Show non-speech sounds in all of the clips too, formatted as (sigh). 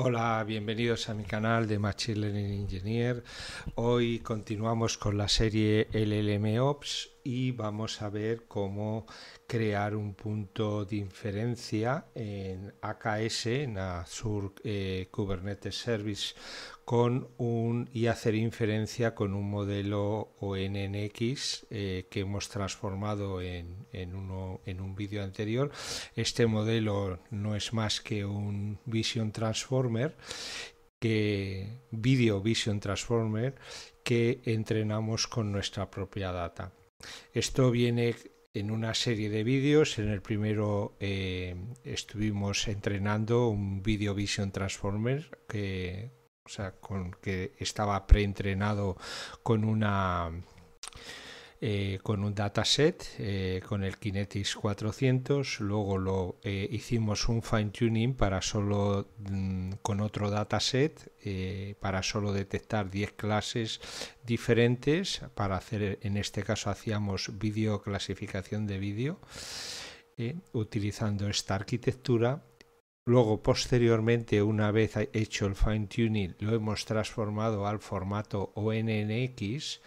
Hola, bienvenidos a mi canal de Machine Learning Engineer. Hoy continuamos con la serie LLMOps y vamos a ver cómo crear un punto de inferencia en AKS, en Azure eh, Kubernetes Service un, y hacer inferencia con un modelo ONNX eh, que hemos transformado en, uno, en un vídeo anterior. Este modelo no es más que un Vision Transformer, que, Video Vision Transformer, que entrenamos con nuestra propia data. Esto viene en una serie de vídeos. En el primero eh, estuvimos entrenando un Video Vision Transformer, que, o sea, con que estaba preentrenado con una eh, con un dataset eh, con el Kinetics 400 luego lo eh, hicimos un fine tuning para solo mm, con otro dataset para solo detectar 10 clases diferentes para hacer en este caso hacíamos video clasificación de vídeo utilizando esta arquitectura Luego, posteriormente, una vez hecho el fine tuning, lo hemos transformado al formato ONNX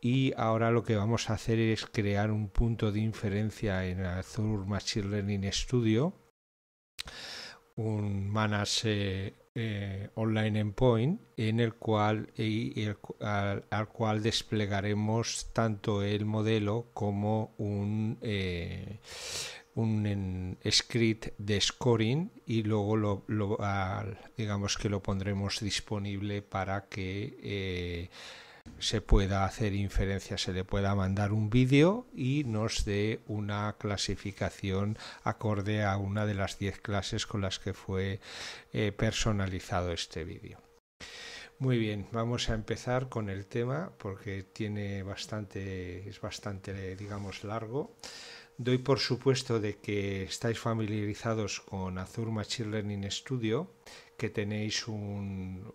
y ahora lo que vamos a hacer es crear un punto de inferencia en Azure Machine Learning Studio, un Manage eh, eh, Online Endpoint, en el cual, al, cual desplegaremos tanto el modelo como un... Eh, un script de scoring y luego lo, digamos que lo pondremos disponible para que eh, se pueda hacer inferencia, se le pueda mandar un vídeo y nos dé una clasificación acorde a una de las 10 clases con las que fue eh, personalizado este vídeo. Muy bien, vamos a empezar con el tema porque tiene bastante, es bastante, digamos, largo. Doy por supuesto de que estáis familiarizados con Azure Machine Learning Studio, que tenéis un,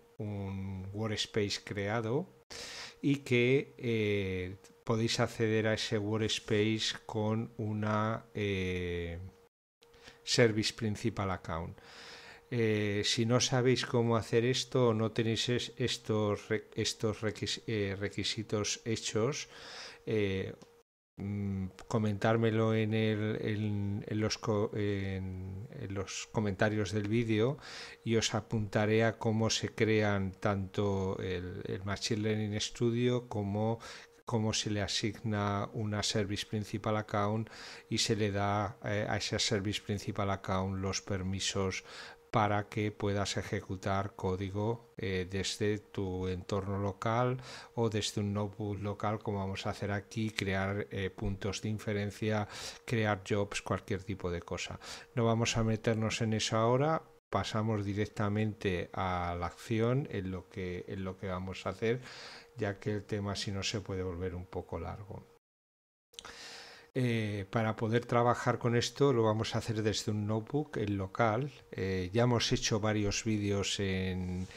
workspace creado y que eh, podéis acceder a ese workspace con una eh, Service Principal Account. Eh, si no sabéis cómo hacer esto o no tenéis estos, estos requisitos hechos, Mm, comentármelo en, en, los, en, los, comentarios del vídeo y os apuntaré a cómo se crean tanto el, Machine Learning Studio como cómo se le asigna una Service Principal Account y se le da eh, a esa Service Principal Account los permisos para que puedas ejecutar código eh, desde tu entorno local o desde un notebook local como vamos a hacer aquí, crear eh, puntos de inferencia, crear jobs, cualquier tipo de cosa. No vamos a meternos en eso ahora, pasamos directamente a la acción en lo que, en lo que vamos a hacer, ya que el tema si no se puede volver un poco largo. Eh, para poder trabajar con esto lo vamos a hacer desde un notebook, el local. Eh, ya hemos hecho varios vídeos en,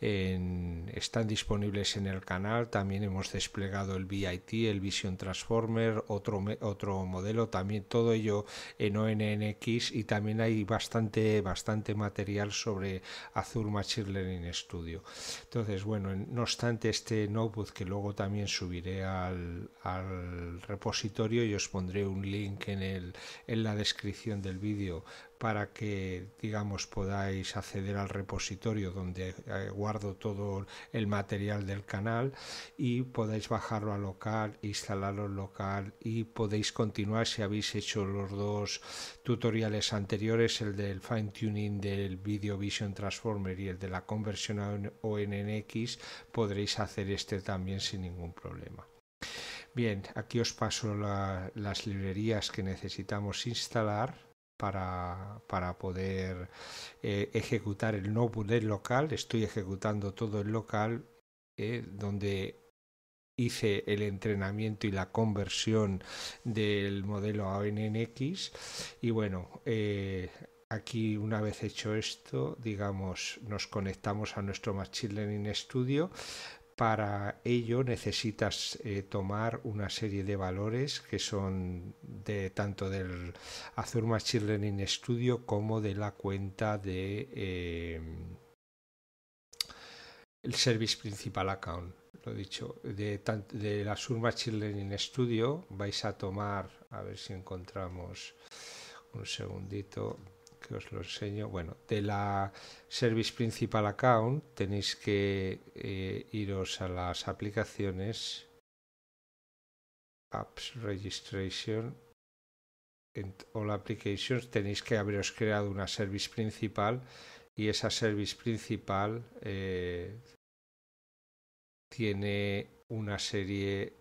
están disponibles en el canal. También hemos desplegado el VIT, el Vision Transformer, otro, otro modelo, también todo ello en ONNX y también hay bastante, bastante material sobre Azure Machine Learning Studio. Entonces, bueno, no obstante este notebook que luego también subiré al, al repositorio y os pondré un link en, el, en la descripción del vídeo para que, digamos, podáis acceder al repositorio donde eh, guardo todo el material del canal y podáis bajarlo a local, instalarlo en local y podéis continuar si habéis hecho los dos tutoriales anteriores, el del fine tuning del Video Vision Transformer y el de la conversión a ONNX, podréis hacer este también sin ningún problema. Bien, aquí os paso las librerías que necesitamos instalar para, para poder eh, ejecutar el notebook del local. Estoy ejecutando todo el local eh, donde hice el entrenamiento y la conversión del modelo a ONNX. Y bueno, eh, aquí una vez hecho esto, digamos, nos conectamos a nuestro Machine Learning Studio para ello necesitas eh, tomar una serie de valores que son de tanto del Azure Machine Learning Studio como de la cuenta de eh, el Service Principal Account. Lo dicho, de, la Learning Machine Studio vais a tomar, a ver si encontramos un segundito, que os lo enseño. Bueno, de la Service Principal Account tenéis que eh, iros a las aplicaciones Apps Registration en All Applications tenéis que haberos creado una Service Principal y esa Service Principal eh, tiene una serie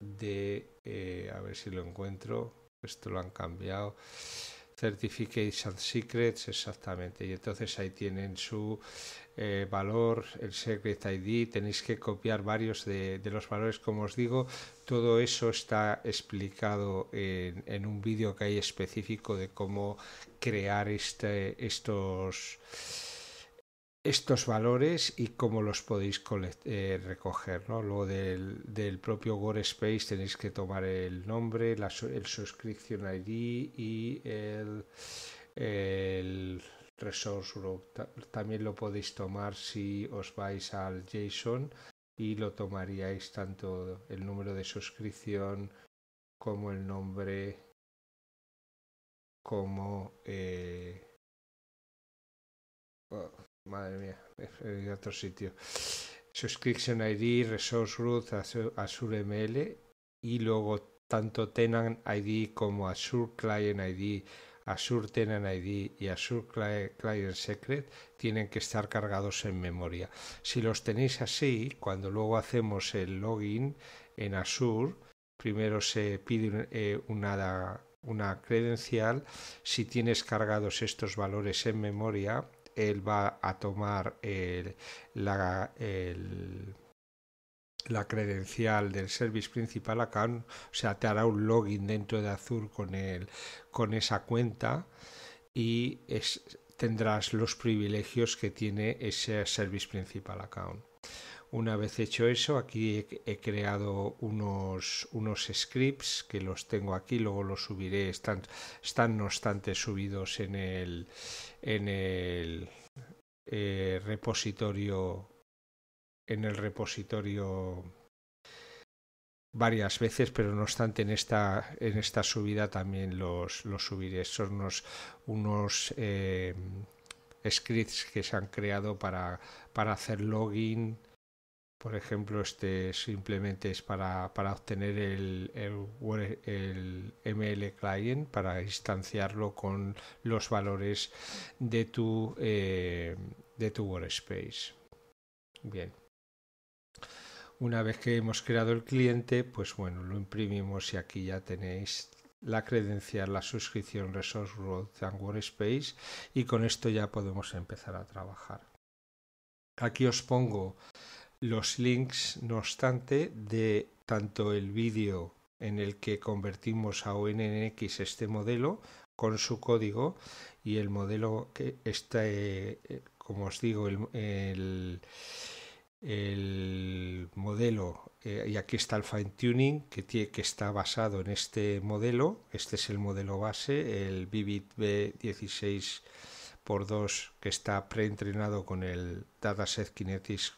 de... Eh, a ver si lo encuentro. Esto lo han cambiado Certification Secrets, exactamente. Y entonces ahí tienen su eh, valor, el Secret ID, tenéis que copiar varios de, los valores, como os digo, todo eso está explicado en, en un vídeo que hay específico de cómo crear este, estos estos valores y cómo los podéis eh, recoger. ¿no? Luego del, del propio space tenéis que tomar el nombre, la, el subscription ID y el, resource group. también lo podéis tomar si os vais al JSON y lo tomaríais tanto el número de suscripción como el nombre como eh, Madre mía, de otro sitio. Subscription ID, Resource Root, Azure ML y luego tanto Tenant ID como Azure Client ID, Azure Tenant ID y Azure Client Secret tienen que estar cargados en memoria. Si los tenéis así, cuando luego hacemos el login en Azure, primero se pide eh, una, una credencial. Si tienes cargados estos valores en memoria, él va a tomar la, credencial del service principal account, o sea, te hará un login dentro de Azure con, con esa cuenta y tendrás los privilegios que tiene ese service principal account. Una vez hecho eso, aquí he, creado unos, scripts que los tengo aquí, luego los subiré, están, están no obstante subidos en el, en el eh, repositorio en el repositorio varias veces, pero no obstante en esta, en esta subida también los, los subiré. Son unos, eh, scripts que se han creado para, para hacer login, por ejemplo, este simplemente es para, obtener el, el, ML client, para instanciarlo con los valores de tu, eh, de tu workspace. Bien. Una vez que hemos creado el cliente, pues bueno, lo imprimimos y aquí ya tenéis la credencial, la suscripción Resource and Workspace y con esto ya podemos empezar a trabajar. Aquí os pongo los links, no obstante, de tanto el vídeo en el que convertimos a ONNX este modelo con su código y el modelo que está, eh, como os digo, el, el, modelo, eh, y aquí está el fine tuning, que, tiene, que está basado en este modelo, este es el modelo base, el Vivid B16 por dos que está preentrenado con el dataset Kinetics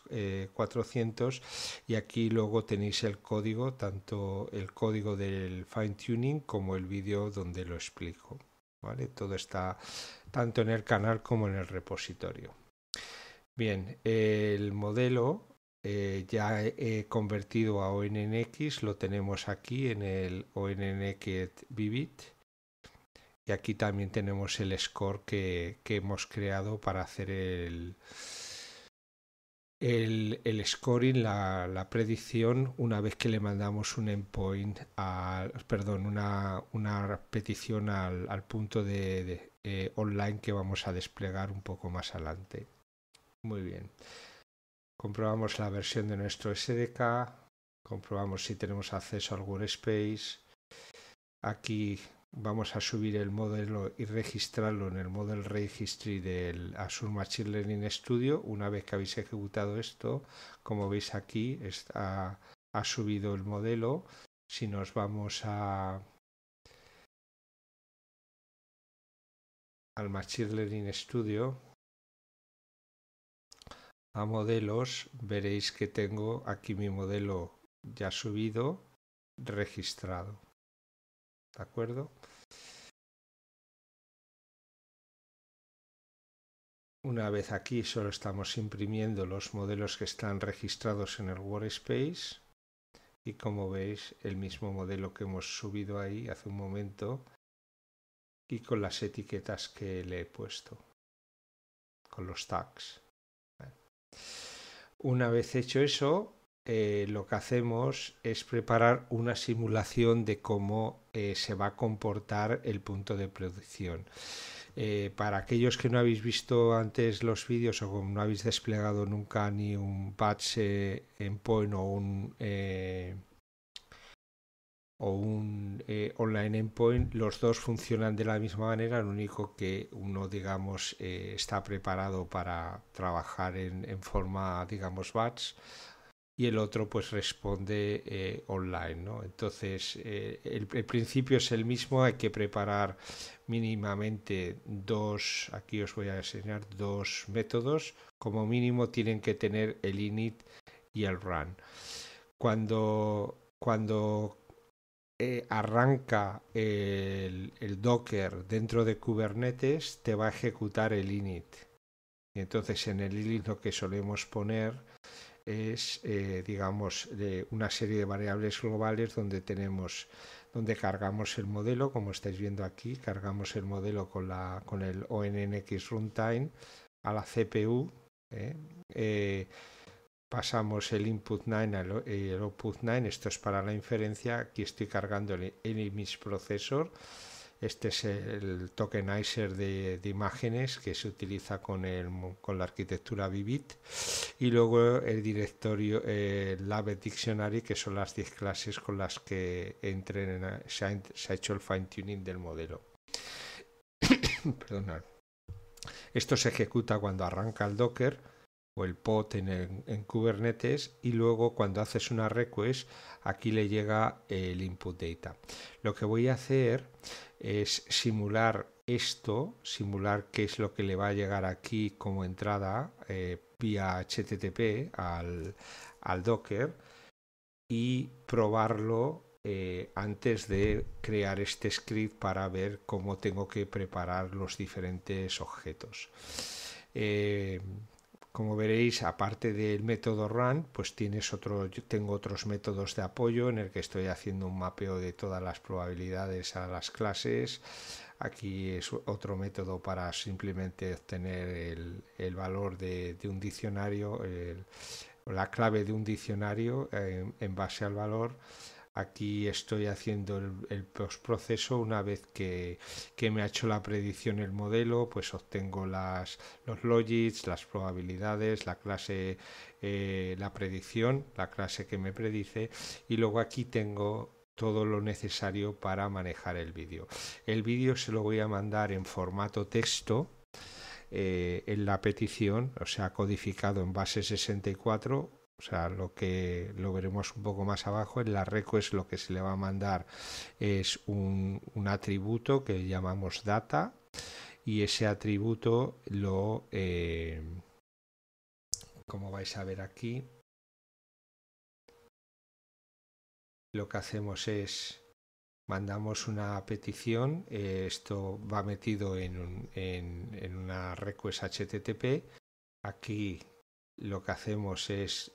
400 eh, y aquí luego tenéis el código, tanto el código del fine tuning como el vídeo donde lo explico. ¿vale? Todo está tanto en el canal como en el repositorio. Bien, el modelo eh, ya he convertido a ONNX, lo tenemos aquí en el ONNX Vivid y aquí también tenemos el score que, hemos creado para hacer el, el, scoring, la, predicción, una vez que le mandamos un endpoint, a, perdón, una, petición al, punto de, eh, online que vamos a desplegar un poco más adelante. Muy bien. Comprobamos la versión de nuestro SDK, comprobamos si tenemos acceso al space. Aquí vamos a subir el modelo y registrarlo en el Model Registry del Azure Machine Learning Studio. Una vez que habéis ejecutado esto, como veis aquí, ha subido el modelo. Si nos vamos a al Machine Learning Studio, a modelos, veréis que tengo aquí mi modelo ya subido, registrado. ¿De acuerdo? Una vez aquí solo estamos imprimiendo los modelos que están registrados en el workspace y como veis el mismo modelo que hemos subido ahí hace un momento y con las etiquetas que le he puesto, con los tags. Una vez hecho eso, eh, lo que hacemos es preparar una simulación de cómo eh, se va a comportar el punto de producción. Eh, para aquellos que no habéis visto antes los vídeos o no habéis desplegado nunca ni un patch eh, en point o un eh, o un online endpoint, los dos funcionan de la misma manera, lo único que uno, digamos, está preparado para trabajar en, en forma, digamos, batch y el otro pues responde eh, online. Entonces eh, el, principio es el mismo, hay que preparar mínimamente dos, aquí os voy a enseñar dos métodos, como mínimo tienen que tener el init y el run. Cuando, cuando eh, arranca el, el Docker dentro de Kubernetes, te va a ejecutar el init. entonces en el init lo que solemos poner es, eh, digamos, de una serie de variables globales donde tenemos, donde cargamos el modelo, como estáis viendo aquí, cargamos el modelo con, la, con el ONNX runtime a la CPU. ¿eh? Eh, pasamos el input 9 al el output 9, esto es para la inferencia, aquí estoy cargando el, el processor. Este es el tokenizer de, imágenes que se utiliza con, la arquitectura Vivid. Y luego el directorio el Dictionary, que son las 10 clases con las que entren, se, ha, hecho el fine tuning del modelo. (coughs) Perdonad. Esto se ejecuta cuando arranca el Docker o el pod en, Kubernetes y luego cuando haces una request aquí le llega el input data. Lo que voy a hacer es simular esto, simular qué es lo que le va a llegar aquí como entrada eh, vía HTTP al, Docker y probarlo eh, antes de crear este script para ver cómo tengo que preparar los diferentes objetos. Eh, como veréis, aparte del método run, pues tienes otro, tengo otros métodos de apoyo en el que estoy haciendo un mapeo de todas las probabilidades a las clases. Aquí es otro método para simplemente obtener el, valor de, un diccionario, la clave de un diccionario eh, en base al valor. Aquí estoy haciendo el, postproceso. Una vez que, me ha hecho la predicción el modelo, pues obtengo las, los logits, las probabilidades, la clase, eh, la predicción, la clase que me predice. Y luego aquí tengo todo lo necesario para manejar el vídeo. El vídeo se lo voy a mandar en formato texto eh, en la petición, o sea, codificado en base 64 o sea, lo que lo veremos un poco más abajo, en la request lo que se le va a mandar es un, atributo que llamamos data y ese atributo lo, eh, como vais a ver aquí, lo que hacemos es mandamos una petición, eh, esto va metido en, una request HTTP, aquí lo que hacemos es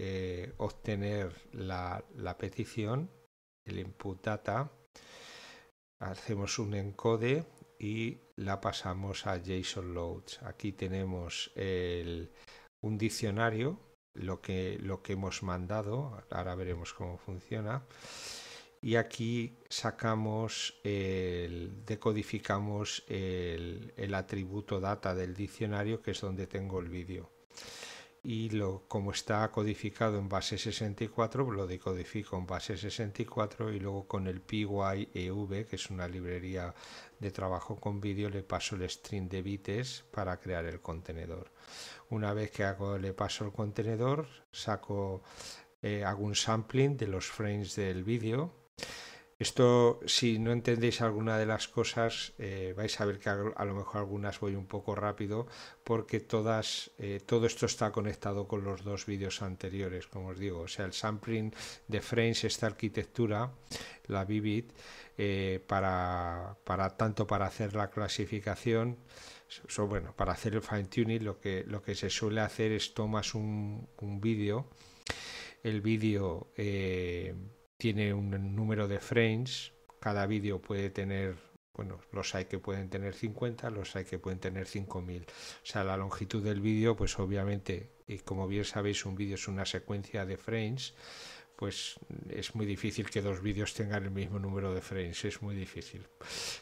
eh, obtener la, petición, el input data, hacemos un encode y la pasamos a JSON loads. Aquí tenemos un diccionario, lo que, hemos mandado, ahora veremos cómo funciona. Y aquí sacamos, el, decodificamos el, el atributo data del diccionario, que es donde tengo el vídeo y lo, como está codificado en base 64, lo decodifico en base 64 y luego con el PYEV, que es una librería de trabajo con vídeo, le paso el string de bits para crear el contenedor. Una vez que hago, le paso el contenedor, saco, eh, hago un sampling de los frames del vídeo esto, si no entendéis alguna de las cosas, eh, vais a ver que a, lo mejor algunas voy un poco rápido, porque todas, eh, todo esto está conectado con los dos vídeos anteriores, como os digo. O sea, el sampling de frames, esta arquitectura, la Vivid, eh, para, tanto para hacer la clasificación, bueno, para hacer el fine tuning, lo que, lo que se suele hacer es tomas un, un vídeo, el vídeo tiene un número de frames, cada vídeo puede tener, bueno, los hay que pueden tener 50, los hay que pueden tener 5000. O sea, la longitud del vídeo, pues obviamente, y eh, como bien sabéis, un vídeo es una secuencia de frames, pues es muy difícil que dos vídeos tengan el mismo número de frames, es muy difícil.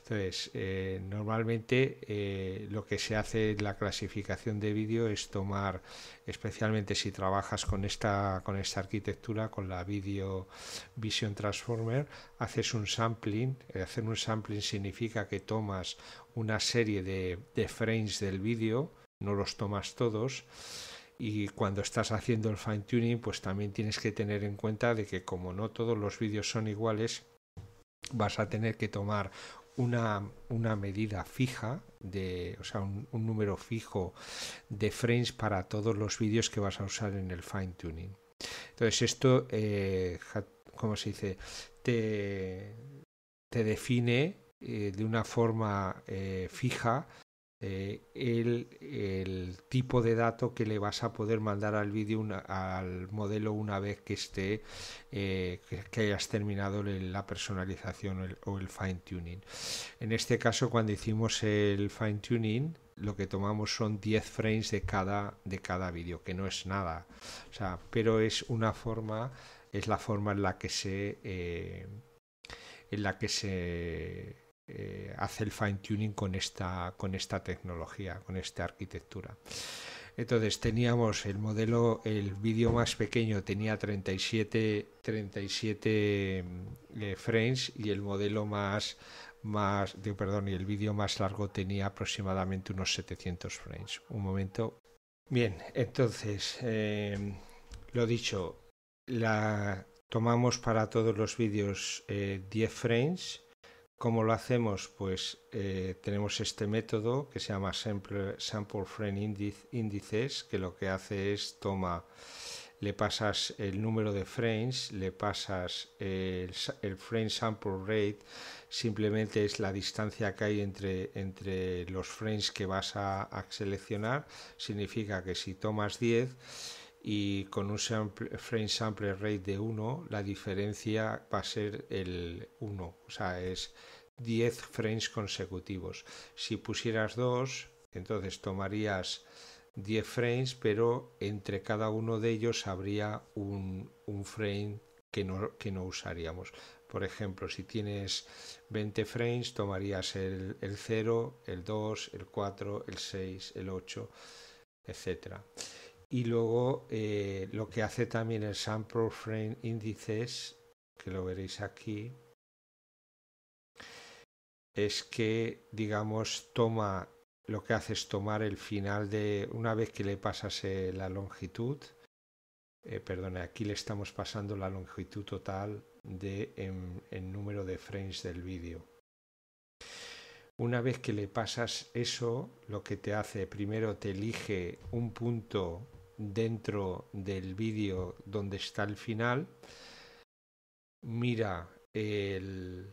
Entonces, eh, normalmente eh, lo que se hace en la clasificación de vídeo es tomar, especialmente si trabajas con esta, con esta arquitectura, con la Video Vision Transformer, haces un sampling. Eh, hacer un sampling significa que tomas una serie de, de frames del vídeo, no los tomas todos y cuando estás haciendo el fine tuning pues también tienes que tener en cuenta de que como no todos los vídeos son iguales vas a tener que tomar una, una, medida fija, de, o sea, un, número fijo de frames para todos los vídeos que vas a usar en el fine tuning. Entonces, esto, eh, ¿cómo se dice? Te, define eh, de una forma eh, fija eh, el, tipo de dato que le vas a poder mandar al vídeo al modelo una vez que esté eh, que, hayas terminado la personalización o el, fine tuning en este caso cuando hicimos el fine tuning lo que tomamos son 10 frames de cada de cada vídeo que no es nada pero es una forma es la forma en la que se eh, en la que se eh, hace el fine tuning con esta, con esta tecnología, con esta arquitectura. Entonces teníamos el modelo, el vídeo más pequeño tenía 37, 37 mm, eh, frames y el modelo más, más perdón, y el vídeo más largo tenía aproximadamente unos 700 frames. Un momento. Bien, entonces, em, lo dicho, la, tomamos para todos los vídeos 10 eh, frames ¿Cómo lo hacemos? Pues eh, tenemos este método que se llama Sample, sample Frame que lo que hace es toma, le pasas el número de frames, le pasas el, frame sample rate, simplemente es la distancia que hay entre, entre los frames que vas a, a seleccionar. Significa que si tomas 10, y con un frame sample rate de 1, la diferencia va a ser el 1, o sea, es 10 frames consecutivos. Si pusieras 2, entonces tomarías 10 frames, pero entre cada uno de ellos habría un, frame que no, que no, usaríamos. Por ejemplo, si tienes 20 frames, tomarías el, el 0, el 2, el 4, el 6, el 8, etcétera. Y luego eh, lo que hace también el Sample Frame índices, que lo veréis aquí, es que, digamos, toma, lo que hace es tomar el final de, una vez que le pasas la longitud, eh, perdone, aquí le estamos pasando la longitud total de en, número de frames del vídeo. Una vez que le pasas eso, lo que te hace, primero te elige un punto dentro del vídeo donde está el final. Mira el...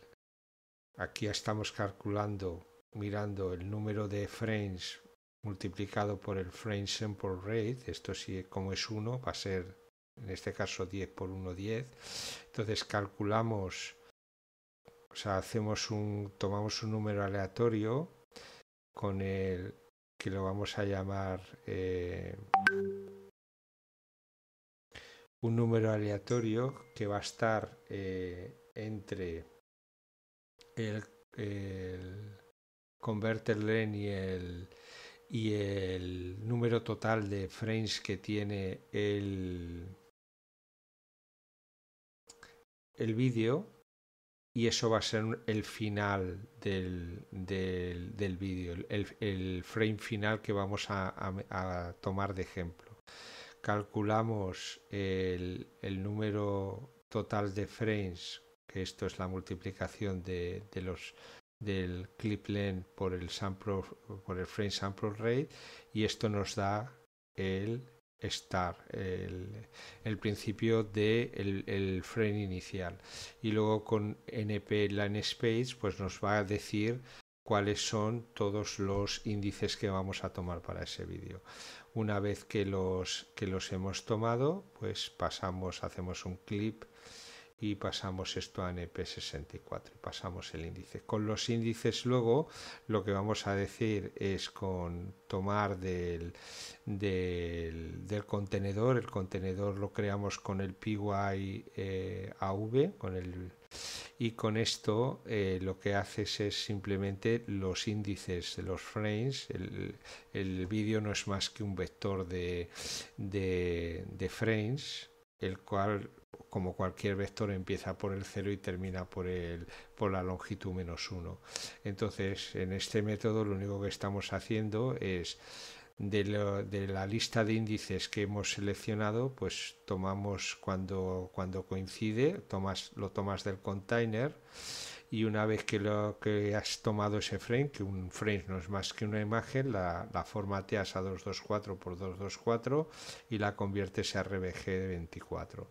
Aquí estamos calculando, mirando el número de frames multiplicado por el frame sample rate. Esto sí, como es 1, va a ser en este caso 10 por 1, 10. Entonces calculamos, o sea, hacemos un, tomamos un número aleatorio con el que lo vamos a llamar... Eh, un número aleatorio que va a estar eh, entre el, converter len y el, y el número total de frames que tiene el, el vídeo y eso va a ser el final del, del, vídeo, el, frame final que vamos a tomar de ejemplo calculamos el, número total de frames, que esto es la multiplicación de, los del clip length por el sample por el frame sample rate y esto nos da el start, el, principio de el, frame inicial y luego con np line space pues nos va a decir cuáles son todos los índices que vamos a tomar para ese vídeo una vez que los, que los hemos tomado, pues pasamos, hacemos un clip y pasamos esto a NP64 pasamos el índice. Con los índices luego lo que vamos a decir es con tomar del, del, contenedor, el contenedor lo creamos con el PYAV. Eh, con el y con esto eh, lo que haces es simplemente los índices de los frames, el, vídeo no es más que un vector de, frames, el cual como cualquier vector empieza por el 0 y termina por, el, por la longitud menos 1. Entonces, en este método lo único que estamos haciendo es de, la lista de índices que hemos seleccionado, pues tomamos cuando, cuando coincide, lo tomas del container y una vez que, lo, que has tomado ese frame, que un frame no es más que una imagen, la, formateas a 224 x 224 y la conviertes a RBG 24.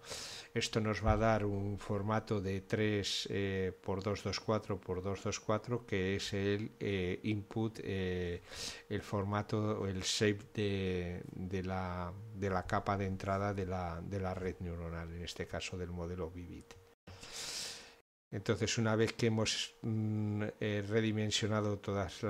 Esto nos va a dar un formato de 3 x eh, por 224 x 224 que es el eh, input, eh, el formato, el shape de, la, capa de entrada de la, de la red neuronal, en este caso del modelo Vivid. Entonces, una vez que hemos mm, eh, redimensionado todas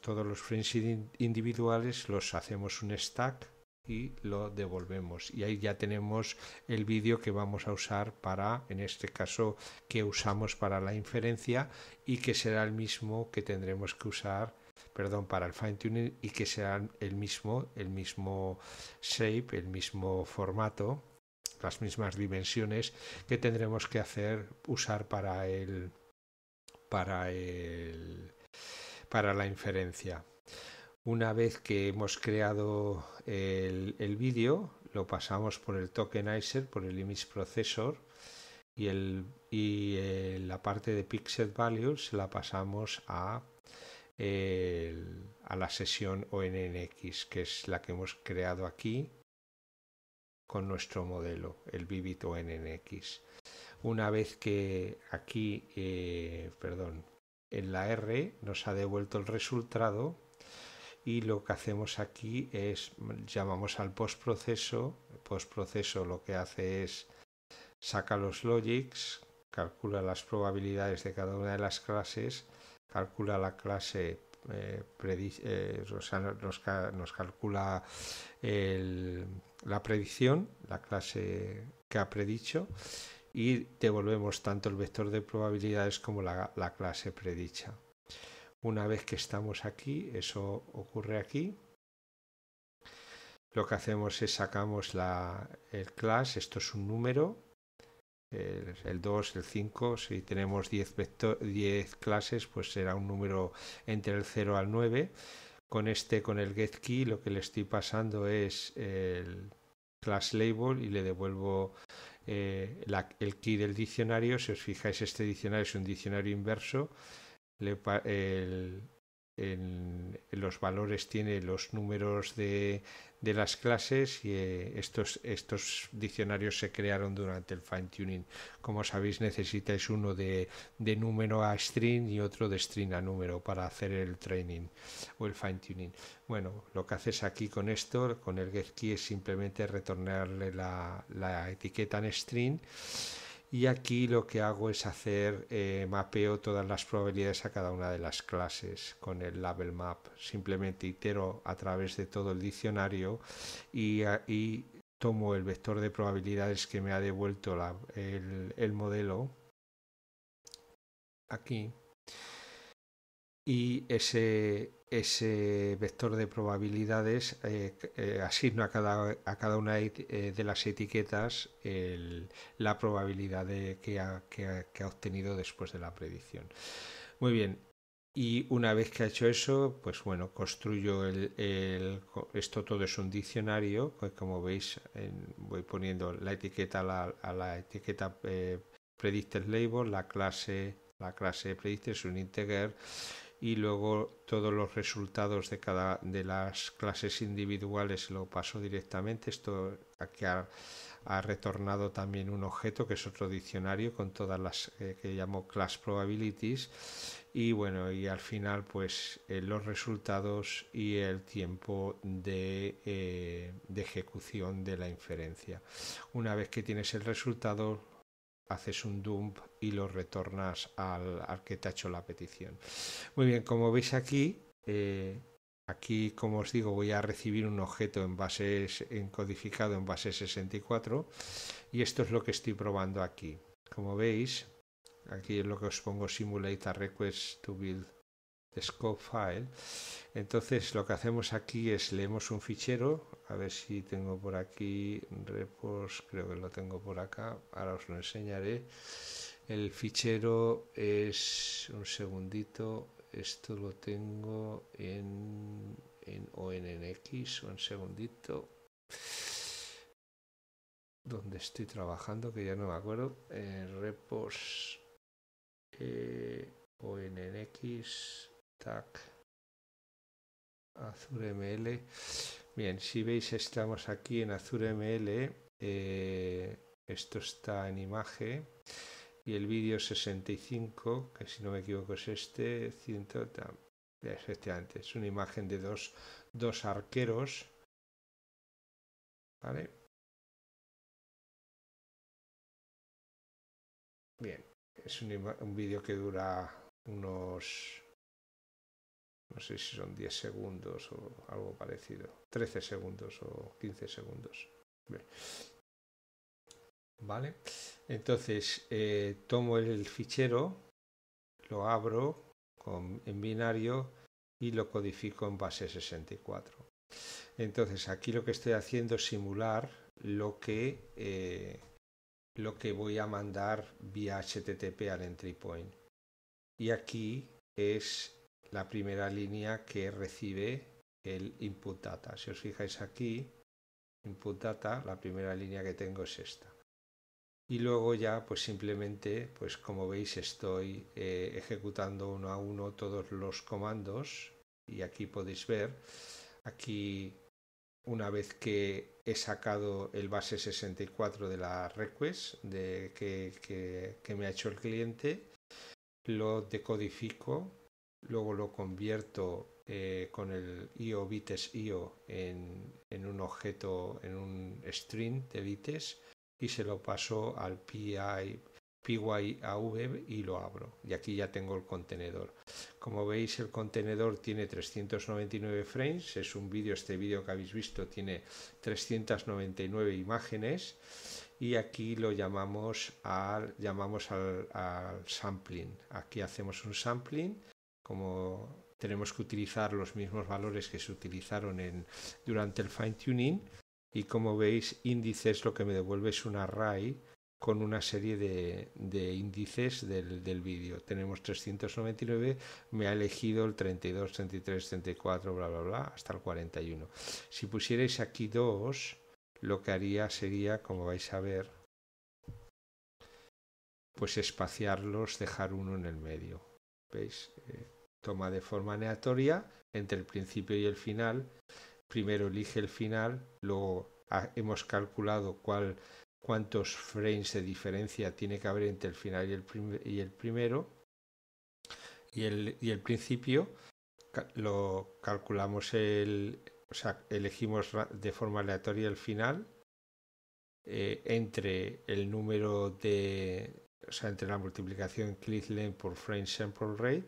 todos los frames individuales, los hacemos un stack y lo devolvemos. Y ahí ya tenemos el vídeo que vamos a usar para, en este caso, que usamos para la inferencia y que será el mismo que tendremos que usar, perdón, para el fine tuning y que será el mismo, el mismo shape, el mismo formato las mismas dimensiones que tendremos que hacer usar para para para la inferencia una vez que hemos creado el, vídeo lo pasamos por el tokenizer por el image processor y, eh, la parte de pixel values la pasamos a a la sesión ONNX, que es la que hemos creado aquí con nuestro modelo, el Vivid NNX. Una vez que aquí, eh, perdón, en la R nos ha devuelto el resultado y lo que hacemos aquí es llamamos al postproceso. El postproceso lo que hace es saca los logics, calcula las probabilidades de cada una de las clases, calcula la clase eh, eh nos, nos, calcula el, la predicción, la clase que ha predicho, y devolvemos tanto el vector de probabilidades como la, clase predicha. Una vez que estamos aquí, eso ocurre aquí, lo que hacemos es sacamos la, el class, esto es un número, el, 2, el 5, si tenemos 10, 10 clases, pues será un número entre el 0 al 9 con este, con el get key, lo que le estoy pasando es el class label y le devuelvo eh, el key del diccionario. Si os fijáis, este diccionario es un diccionario inverso. en, los valores tiene los números de de las clases y eh, estos, estos diccionarios se crearon durante el fine tuning. Como sabéis necesitáis uno de, de, número a string y otro de string a número para hacer el training o el fine tuning. Bueno, lo que haces aquí con esto, con el get es simplemente retornarle la, la etiqueta en string y aquí lo que hago es hacer, eh, mapeo todas las probabilidades a cada una de las clases con el label map. Simplemente itero a través de todo el diccionario y, tomo el vector de probabilidades que me ha devuelto el modelo aquí y ese, ese vector de probabilidades eh, eh, asigna a cada, a cada una eh, de las etiquetas la probabilidad de, que, ha, obtenido después de la predicción. Muy bien. Y una vez que ha hecho eso, pues bueno, construyo el, esto todo es un diccionario, pues como veis voy poniendo la etiqueta a la, etiqueta eh, label, la clase la clase predicted es un integer y luego todos los resultados de cada de las clases individuales lo paso directamente. Esto aquí ha, retornado también un objeto que es otro diccionario con todas las eh, que llamo class probabilities y bueno y al final pues eh, los resultados y el tiempo de, eh, de ejecución de la inferencia. Una vez que tienes el resultado haces un dump y lo retornas al, al que te ha hecho la petición. Muy bien, como veis aquí, eh, aquí como os digo voy a recibir un objeto en base encodificado en base 64 y esto es lo que estoy probando aquí. Como veis, aquí es lo que os pongo a Request to Build scope file. Entonces lo que hacemos aquí es leemos un fichero, a ver si tengo por aquí repos, creo que lo tengo por acá, ahora os lo enseñaré. El fichero es, un segundito, esto lo tengo en, en ONNX, un segundito, donde estoy trabajando, que ya no me acuerdo, eh, repos eh, ONNX, Azure ML. Bien, si veis, estamos aquí en Azure ML. Eh, esto está en imagen. Y el vídeo 65, que si no me equivoco es este, 100, efectivamente, es una imagen de dos, dos arqueros. Bien, es un vídeo que dura unos no sé si son 10 segundos o algo parecido, 13 segundos o 15 segundos. Vale, entonces eh, tomo el fichero, lo abro en binario y lo codifico en base 64. Entonces aquí lo que estoy haciendo es simular lo que, eh, lo que voy a mandar vía HTTP al entry point. Y aquí es la primera línea que recibe el input data. Si os fijáis aquí, input data, la primera línea que tengo es esta. Y luego ya, pues simplemente, pues como veis, estoy eh, ejecutando uno a uno todos los comandos. Y aquí podéis ver, aquí una vez que he sacado el base 64 de la request de, que me ha hecho el cliente, lo decodifico luego lo convierto eh, con el IO vites IO en, un objeto, en un string de vites y se lo paso al PI, PYAV y lo abro. Y aquí ya tengo el contenedor. Como veis el contenedor tiene 399 frames, es un vídeo, este vídeo que habéis visto tiene 399 imágenes y aquí lo llamamos al, llamamos al sampling. Aquí hacemos un sampling como tenemos que utilizar los mismos valores que se utilizaron en, durante el fine tuning y como veis índices lo que me devuelve es un array con una serie de, índices del, vídeo. Tenemos 399, me ha elegido el 32, 33, 34, bla, bla, bla, hasta el 41. Si pusierais aquí dos, lo que haría sería, como vais a ver, pues espaciarlos, dejar uno en el medio. ¿Veis? Eh, Toma de forma aleatoria entre el principio y el final. Primero elige el final, luego hemos calculado cuál, cuántos frames de diferencia tiene que haber entre el final y el, y el primero y el, principio. Lo calculamos el, o sea, elegimos de forma aleatoria el final eh, entre el número de, o sea, entre la multiplicación click length por frame sample rate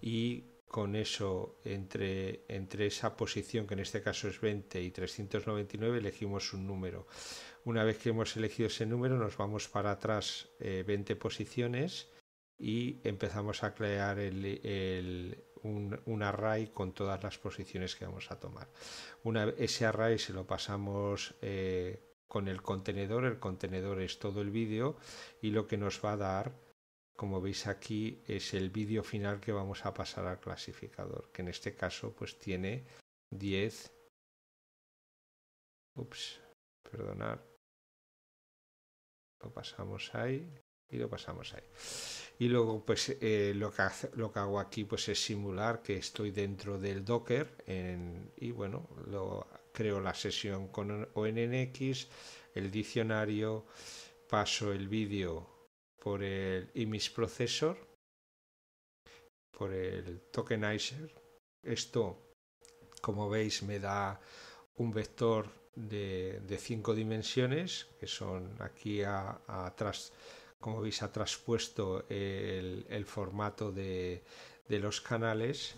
y con eso, entre, entre esa posición, que en este caso es 20 y 399, elegimos un número. Una vez que hemos elegido ese número, nos vamos para atrás 20 eh, posiciones y empezamos a crear un, array con todas las posiciones que vamos a tomar. Una, ese array se lo pasamos eh, con el contenedor, el contenedor es todo el vídeo y lo que nos va a dar como veis aquí es el vídeo final que vamos a pasar al clasificador, que en este caso pues tiene 10 ups, perdonar lo pasamos ahí y lo pasamos ahí y luego pues eh, lo, que lo que hago aquí pues es simular que estoy dentro del docker y bueno lo creo la sesión con ONNX el diccionario paso el vídeo por el image processor, por el tokenizer. Esto, como veis, me da un vector de, cinco dimensiones, que son aquí atrás, como veis, ha traspuesto el, formato de los canales.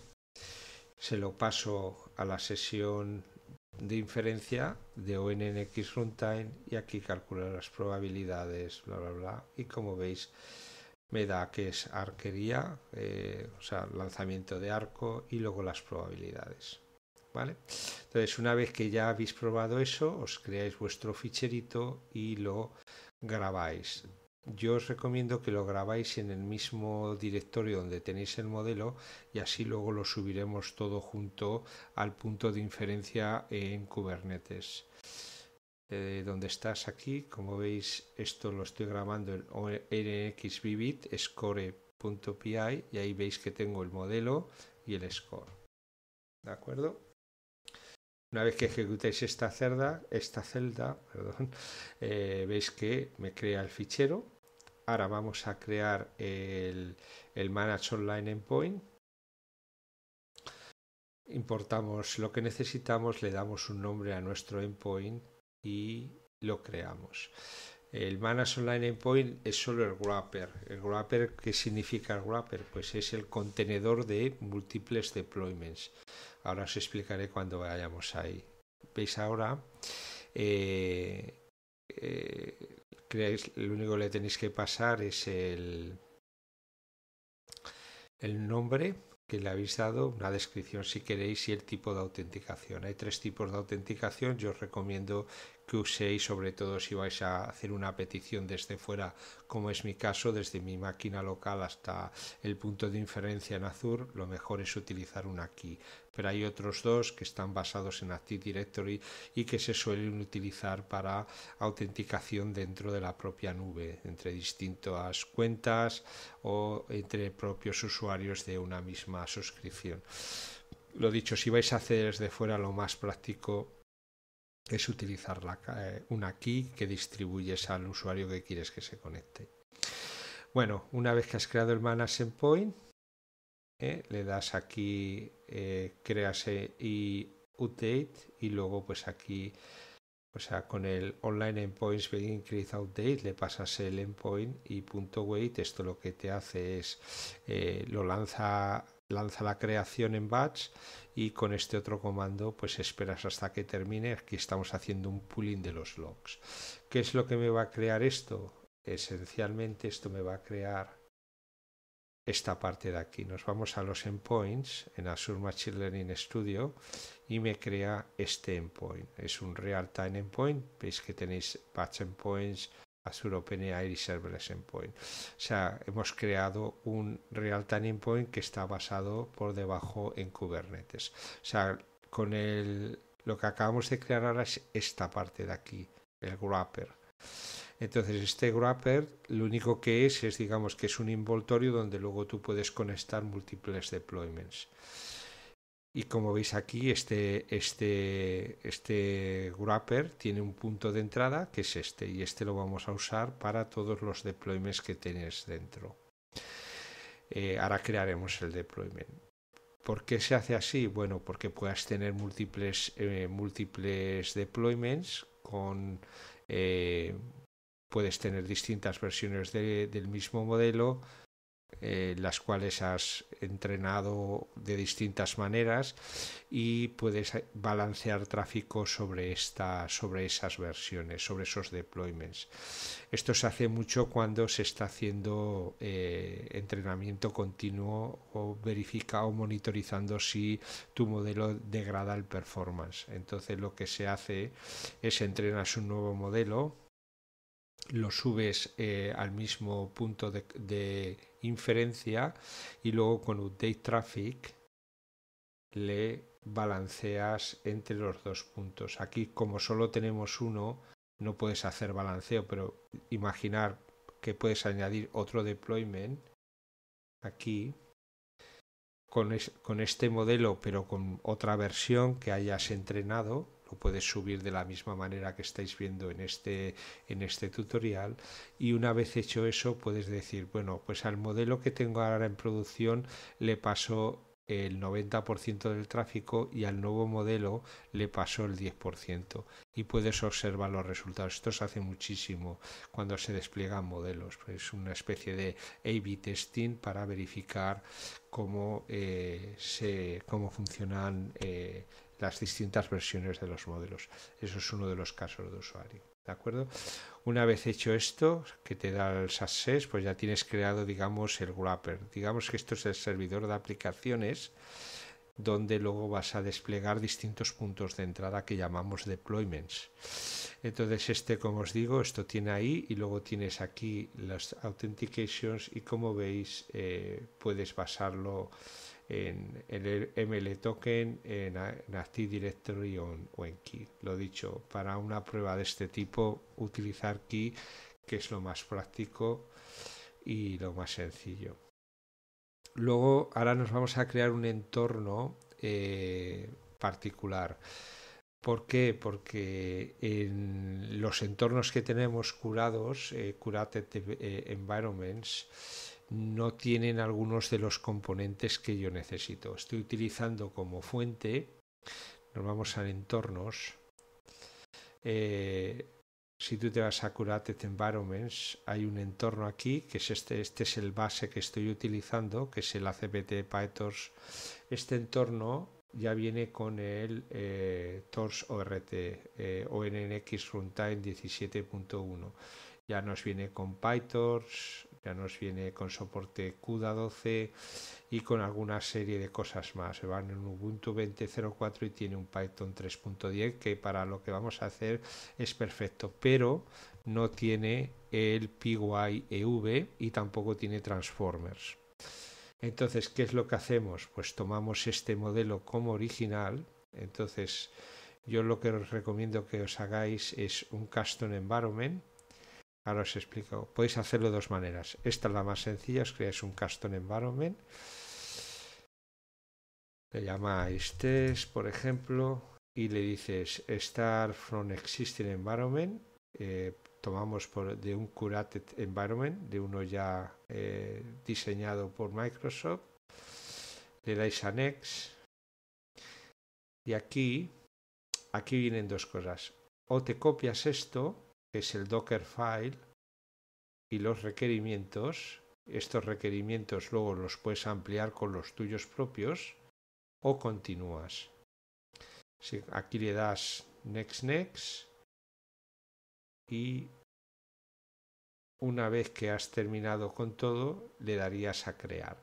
Se lo paso a la sesión de inferencia de ONNX runtime y aquí calcula las probabilidades, bla, bla, bla. Y como veis, me da que es arquería, eh, o sea, lanzamiento de arco y luego las probabilidades. ¿Vale? Entonces, una vez que ya habéis probado eso, os creáis vuestro ficherito y lo grabáis. Yo os recomiendo que lo grabáis en el mismo directorio donde tenéis el modelo y así luego lo subiremos todo junto al punto de inferencia en Kubernetes. Eh, donde estás aquí, como veis, esto lo estoy grabando en ONXVBit, score.pi y ahí veis que tengo el modelo y el score. ¿De acuerdo? Una vez que ejecutéis esta celda, esta celda eh, veis que me crea el fichero. Ahora vamos a crear el, el Manage Online Endpoint. Importamos lo que necesitamos, le damos un nombre a nuestro endpoint y lo creamos. El Manage Online Endpoint es solo el wrapper. ¿El wrapper qué significa el wrapper? Pues es el contenedor de múltiples deployments. Ahora os explicaré cuando vayamos ahí. Veis ahora, eh, eh, lo único que le tenéis que pasar es el, el nombre que le habéis dado, una descripción si queréis y el tipo de autenticación. Hay tres tipos de autenticación, yo os recomiendo que uséis, sobre todo si vais a hacer una petición desde fuera, como es mi caso, desde mi máquina local hasta el punto de inferencia en Azur, lo mejor es utilizar una aquí Pero hay otros dos que están basados en Active Directory y que se suelen utilizar para autenticación dentro de la propia nube, entre distintas cuentas o entre propios usuarios de una misma suscripción. Lo dicho, si vais a hacer desde fuera, lo más práctico es utilizar eh, una key que distribuyes al usuario que quieres que se conecte. Bueno, una vez que has creado el manage endpoint eh, le das aquí eh, Crease y Update y luego pues aquí, o sea, con el Online Endpoints Begin Create Update le pasas el endpoint y punto .wait. Esto lo que te hace es lo lanza lanza la creación en batch y con este otro comando pues esperas hasta que termine. Aquí estamos haciendo un pooling de los logs. ¿Qué es lo que me va a crear esto? Esencialmente esto me va a crear esta parte de aquí. Nos vamos a los endpoints en Azure Machine Learning Studio y me crea este endpoint. Es un real-time endpoint. Veis que tenéis batch endpoints, Azure OpenAI y Serverless Endpoint. O sea, hemos creado un real-time endpoint que está basado por debajo en Kubernetes. O sea, con el, lo que acabamos de crear ahora es esta parte de aquí, el grapper. Entonces, este grapper lo único que es es, digamos, que es un envoltorio donde luego tú puedes conectar múltiples deployments y como veis aquí este, este, este, wrapper tiene un punto de entrada que es este y este lo vamos a usar para todos los deployments que tienes dentro. Eh, ahora crearemos el deployment. ¿Por qué se hace así? Bueno, porque puedes tener eh, múltiples, deployments con... Eh, puedes tener distintas versiones del mismo modelo eh, las cuales has entrenado de distintas maneras y puedes eh, balancear tráfico sobre, sobre esas versiones, sobre esos deployments. Esto se hace mucho cuando se está haciendo eh, entrenamiento continuo o verifica o monitorizando si tu modelo degrada el performance. Entonces lo que se hace es entrenas un nuevo modelo lo subes eh, al mismo punto de, inferencia y luego con update traffic le balanceas entre los dos puntos. Aquí como solo tenemos uno, no puedes hacer balanceo, pero imaginar que puedes añadir otro deployment aquí con, con este modelo, pero con otra versión que hayas entrenado puedes subir de la misma manera que estáis viendo en este, en este tutorial y una vez hecho eso puedes decir, bueno, pues al modelo que tengo ahora en producción le pasó el 90% del tráfico y al nuevo modelo le pasó el 10% y puedes observar los resultados. Esto se hace muchísimo cuando se despliegan modelos. Es una especie de A-B testing para verificar cómo, eh, se, cómo funcionan eh, las distintas versiones de los modelos. Eso es uno de los casos de usuario. ¿De acuerdo? Una vez hecho esto, que te da el SAS, pues ya tienes creado, digamos, el wrapper. Digamos que esto es el servidor de aplicaciones donde luego vas a desplegar distintos puntos de entrada que llamamos deployments. Entonces este, como os digo, esto tiene ahí y luego tienes aquí las authentications y como veis eh, puedes basarlo en, el ML Token, en, Active Directory o en, Key. Lo dicho, para una prueba de este tipo, utilizar Key, que es lo más práctico y lo más sencillo. Luego, ahora nos vamos a crear un entorno eh, particular. ¿Por qué? Porque en los entornos que tenemos curados, curate eh, curated eh, environments, no tienen algunos de los componentes que yo necesito. Estoy utilizando como fuente, nos vamos a entornos, eh, si tú te vas a Curated Environments, hay un entorno aquí, que es este, este es el base que estoy utilizando, que es el ACPT PyTorch. Este entorno ya viene con el eh, Torch eh, ORT, ONNX Runtime 17.1. Ya nos viene con PyTorch, ya nos viene con soporte CUDA 12 y con alguna serie de cosas más. Se va en Ubuntu 20.04 y tiene un Python 3.10 que para lo que vamos a hacer es perfecto, pero no tiene el PyEV y tampoco tiene Transformers. Entonces, ¿qué es lo que hacemos? Pues tomamos este modelo como original. Entonces, yo lo que os recomiendo que os hagáis es un custom environment Ahora os explico. Podéis hacerlo de dos maneras. Esta es la más sencilla. Os creáis un custom environment. Le llamáis test, por ejemplo, y le dices start from existing environment. Eh, tomamos de un curated environment, de uno ya eh, diseñado por Microsoft. Le dais a Y aquí, aquí vienen dos cosas. O te copias esto es el Dockerfile, y los requerimientos. Estos requerimientos luego los puedes ampliar con los tuyos propios o continúas. Si aquí le das Next Next y una vez que has terminado con todo le darías a crear.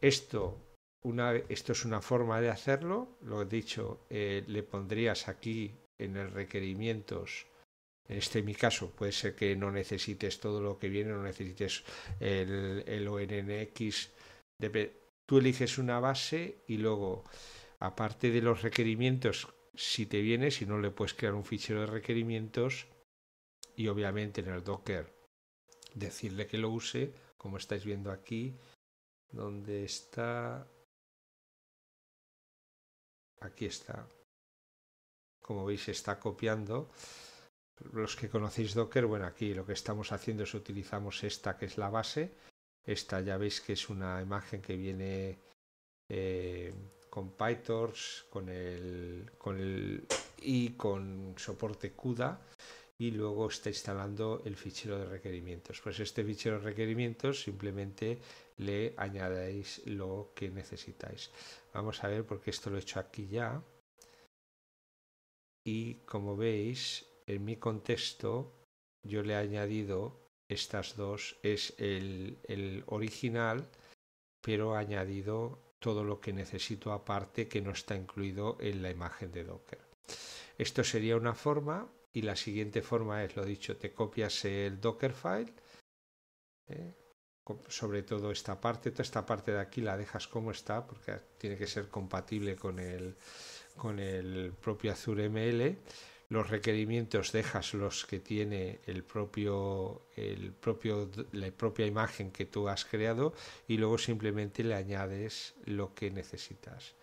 Esto, esto es una forma de hacerlo. Lo he dicho, eh, le pondrías aquí en el requerimientos en Este en mi caso, puede ser que no necesites todo lo que viene, no necesites el, el ONNX. Tú eliges una base y luego, aparte de los requerimientos, si te viene, si no le puedes crear un fichero de requerimientos y obviamente en el Docker decirle que lo use, como estáis viendo aquí, donde está... Aquí está. Como veis, está copiando los que conocéis Docker, bueno, aquí lo que estamos haciendo es utilizamos esta que es la base. Esta ya veis que es una imagen que viene eh, con PyTorch, con el, con el y con soporte CUDA. Y luego está instalando el fichero de requerimientos. Pues este fichero de requerimientos simplemente le añadáis lo que necesitáis. Vamos a ver porque esto lo he hecho aquí ya. Y como veis, en mi contexto yo le he añadido estas dos. Es el, original, pero he añadido todo lo que necesito aparte que no está incluido en la imagen de Docker. Esto sería una forma y la siguiente forma es, lo dicho, te copias el Dockerfile, ¿eh? sobre todo esta parte, toda esta parte de aquí la dejas como está porque tiene que ser compatible con el, con el propio Azure ML los requerimientos dejas los que tiene el propio, el propio, la propia imagen que tú has creado y luego simplemente le añades lo que necesitas.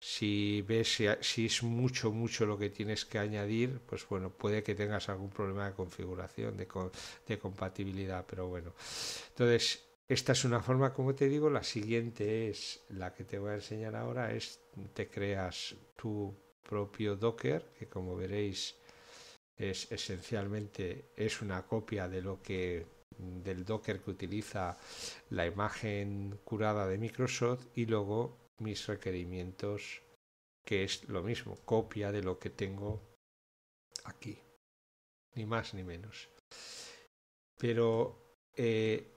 Si ves si es mucho, mucho lo que tienes que añadir, pues bueno, puede que tengas algún problema de configuración, de, compatibilidad, pero bueno. Entonces, esta es una forma, como te digo, la siguiente es la que te voy a enseñar ahora, es te creas tu propio Docker, que como veréis es esencialmente es una copia de lo que del Docker que utiliza la imagen curada de Microsoft y luego mis requerimientos que es lo mismo, copia de lo que tengo aquí, ni más ni menos. Pero, eh,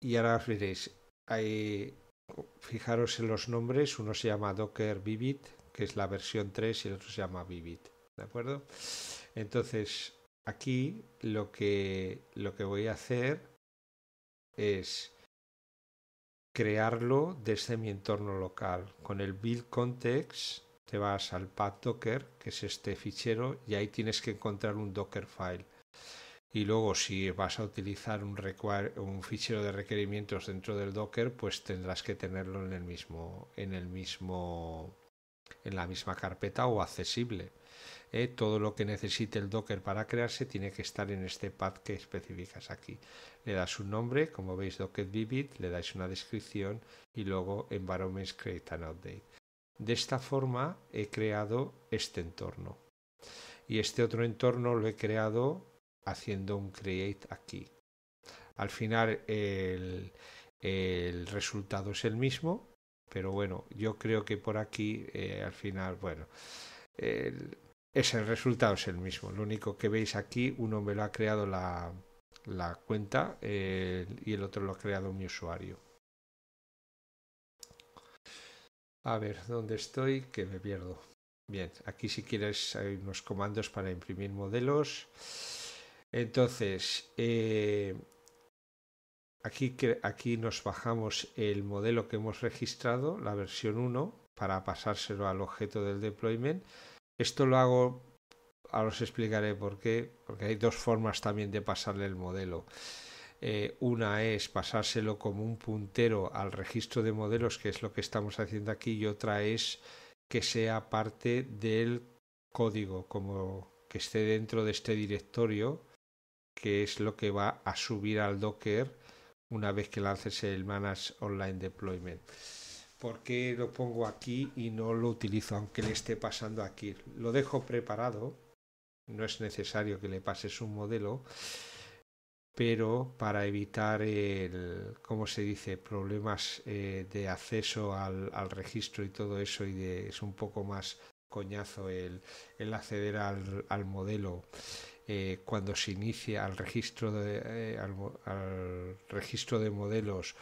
y ahora veréis, hay, fijaros en los nombres, uno se llama Docker Vivid, que es la versión 3 y el otro se llama Vivid. ¿De acuerdo? Entonces, aquí lo que, lo que voy a hacer es crearlo desde mi entorno local. Con el build context te vas al path docker, que es este fichero, y ahí tienes que encontrar un Dockerfile. Y luego si vas a utilizar un, un fichero de requerimientos dentro del Docker, pues tendrás que tenerlo en el mismo, en el mismo en la misma carpeta o accesible. Eh, todo lo que necesite el Docker para crearse tiene que estar en este path que especificas aquí. Le das un nombre, como veis Docker Vivid, le dais una descripción y luego Environments Create an Update. De esta forma he creado este entorno. Y este otro entorno lo he creado haciendo un create aquí. Al final el resultado es el mismo, pero bueno, yo creo que por aquí eh, al final, bueno, ese resultado es el mismo. Lo único que veis aquí, uno me lo ha creado la, cuenta y el otro lo ha creado mi usuario. A ver, ¿dónde estoy? Que me pierdo. Bien, aquí si quieres hay unos comandos para imprimir modelos. Entonces, eh, Aquí, aquí nos bajamos el modelo que hemos registrado, la versión 1, para pasárselo al objeto del deployment. Esto lo hago, ahora os explicaré por qué, porque hay dos formas también de pasarle el modelo. Eh, una es pasárselo como un puntero al registro de modelos, que es lo que estamos haciendo aquí, y otra es que sea parte del código, como que esté dentro de este directorio, que es lo que va a subir al Docker una vez que lances el Manage Online Deployment. ¿Por qué lo pongo aquí y no lo utilizo aunque le esté pasando aquí? Lo dejo preparado, no es necesario que le pases un modelo, pero para evitar el, ¿cómo se dice?, problemas eh, de acceso al, registro y todo eso, y es un poco más coñazo el, acceder al modelo eh, cuando se inicia al registro de, eh, al, registro de modelos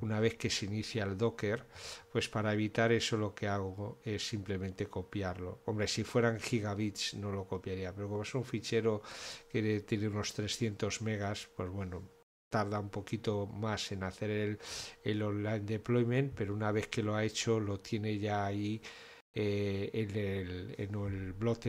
una vez que se inicia el Docker, pues para evitar eso lo que hago es simplemente copiarlo. Hombre, si fueran gigabits no lo copiaría, pero como es un fichero que tiene unos 300 megas, pues bueno, tarda un poquito más en hacer el, el online deployment, pero una vez que lo ha hecho lo tiene ya ahí eh, en, el, en,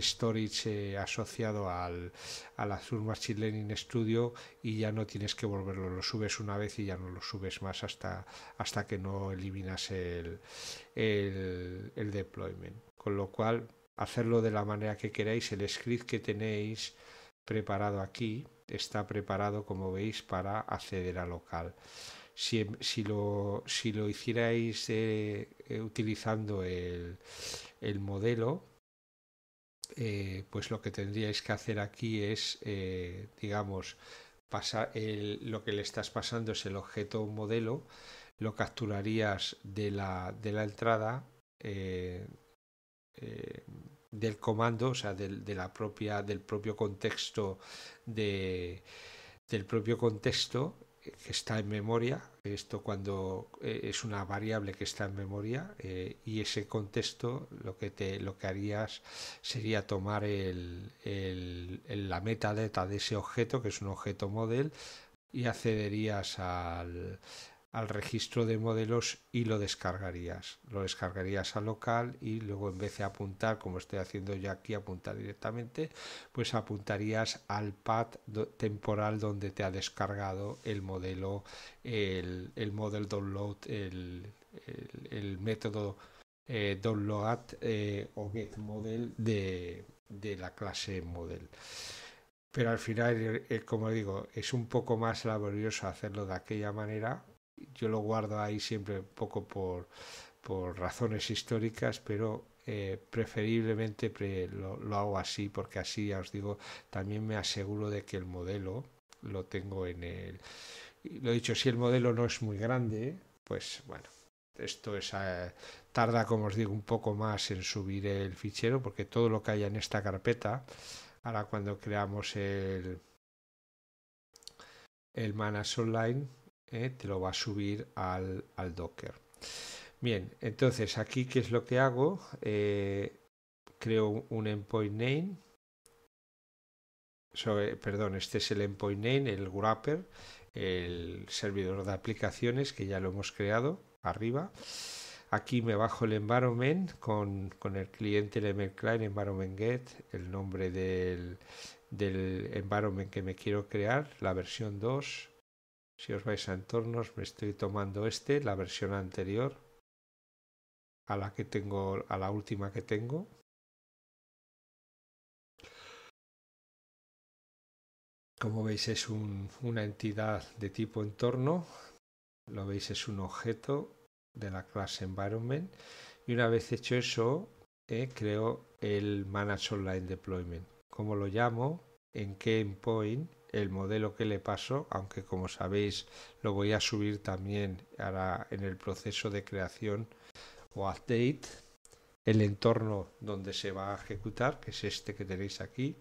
storage eh, asociado al, a la Azure Machine Learning Studio y ya no tienes que volverlo, lo subes una vez y ya no lo subes más hasta, hasta que no eliminas el, el, el deployment. Con lo cual, hacerlo de la manera que queráis, el script que tenéis preparado aquí está preparado, como veis, para acceder a local si, lo, hicierais eh, eh, utilizando el, modelo, eh, pues lo que tendríais que hacer aquí es, digamos, lo que le estás pasando es el objeto modelo, lo capturarías de la, entrada del comando, o sea, del, de del propio contexto del propio contexto que está en memoria, esto cuando eh, es una variable que está en memoria eh, y ese contexto lo que, te, lo que harías sería tomar el, la metadata de ese objeto, que es un objeto model, y accederías al, al registro de modelos y lo descargarías. Lo descargarías al local y luego en vez de apuntar, como estoy haciendo ya aquí, apuntar directamente, pues apuntarías al pad temporal donde te ha descargado el modelo, el, el model download, el, método eh, download eh, o get model de, de la clase model pero al final, eh, como digo, es un poco más laborioso hacerlo de aquella manera yo lo guardo ahí siempre un poco por, por razones históricas, pero eh, preferiblemente lo, lo, hago así porque así ya os digo, también me aseguro de que el modelo lo tengo en el... Lo he dicho, si el modelo no es muy grande, pues bueno, esto es eh, tarda, como os digo, un poco más en subir el fichero porque todo lo que haya en esta carpeta, ahora cuando creamos el, el Manas Online, eh, te lo va a subir al, Docker. Bien, entonces aquí, ¿qué es lo que hago? Eh, creo un endpoint name. perdón, este es el endpoint name, el wrapper, el servidor de aplicaciones que ya lo hemos creado arriba. Aquí me bajo el environment con, con el cliente, el client, environment get, el nombre del, del environment que me quiero crear, la versión 2, si os vais a entornos, me estoy tomando este, la versión anterior a la que tengo, a la última que tengo. Como veis es una entidad de tipo entorno, lo veis es un objeto de la clase environment y una vez hecho eso eh, creo el manage online deployment. ¿Cómo lo llamo? ¿En qué endpoint? el modelo que le paso, aunque como sabéis lo voy a subir también ahora en el proceso de creación o update, el entorno donde se va a ejecutar, que es este que tenéis aquí,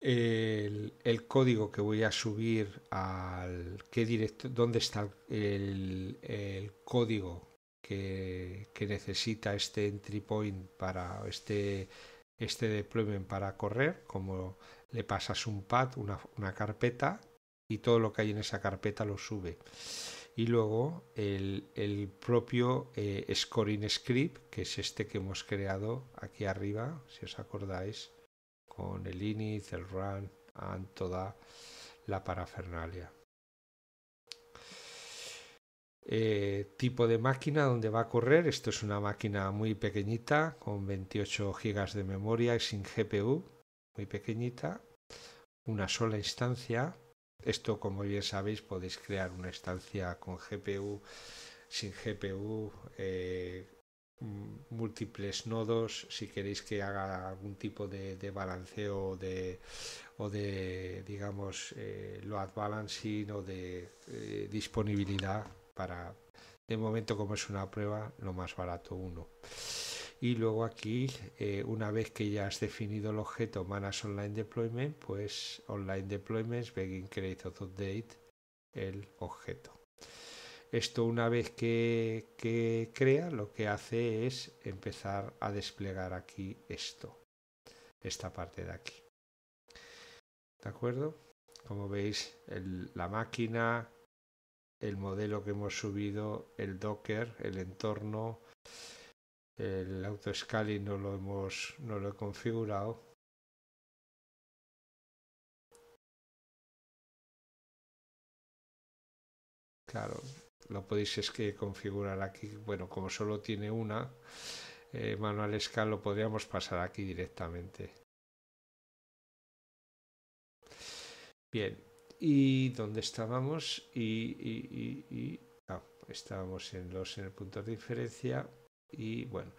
el, código que voy a subir al qué directo, dónde está el, el código que, que necesita este entry point para este este deployment para correr, como le pasas un pad, una, una carpeta, y todo lo que hay en esa carpeta lo sube. Y luego el, propio eh, scoring script, que es este que hemos creado aquí arriba, si os acordáis, con el init, el run, and toda la parafernalia. Eh, tipo de máquina donde va a correr. Esto es una máquina muy pequeñita, con 28 gigas de memoria y sin GPU, muy pequeñita, una sola instancia. Esto, como bien sabéis, podéis crear una instancia con GPU, sin GPU, eh, múltiples nodos, si queréis que haga algún tipo de, balanceo de, o de, digamos, eh, load balancing o de disponibilidad para de momento como es una prueba lo más barato uno y luego aquí eh, una vez que ya has definido el objeto manas online deployment pues online deployments begin create update el objeto esto una vez que, que crea lo que hace es empezar a desplegar aquí esto esta parte de aquí de acuerdo como veis la máquina el modelo que hemos subido, el Docker, el entorno, el auto scaling no lo hemos no lo he configurado. Claro, lo podéis es que configurar aquí. Bueno, como solo tiene una, eh, manual scale lo podríamos pasar aquí directamente. Bien, y dónde estábamos y, ah, estábamos en los en el punto de diferencia y bueno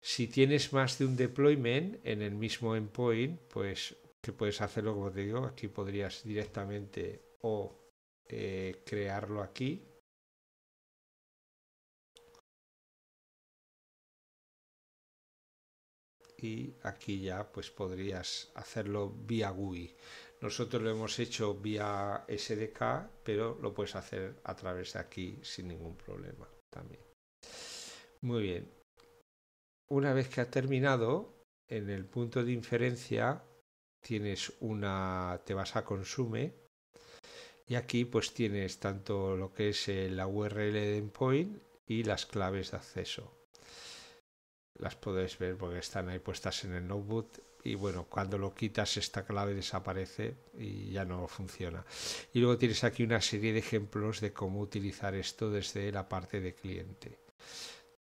si tienes más de un deployment en el mismo endpoint pues que puedes hacerlo como te digo aquí podrías directamente o eh, crearlo aquí y aquí ya pues podrías hacerlo vía GUI nosotros lo hemos hecho vía SDK, pero lo puedes hacer a través de aquí sin ningún problema también. Muy bien. Una vez que ha terminado, en el punto de inferencia tienes una te vas a consume y aquí pues tienes tanto lo que es eh, la URL de endpoint y las claves de acceso. Las podéis ver porque están ahí puestas en el notebook y bueno, cuando lo quitas esta clave desaparece y ya no funciona. Y luego tienes aquí una serie de ejemplos de cómo utilizar esto desde la parte de cliente.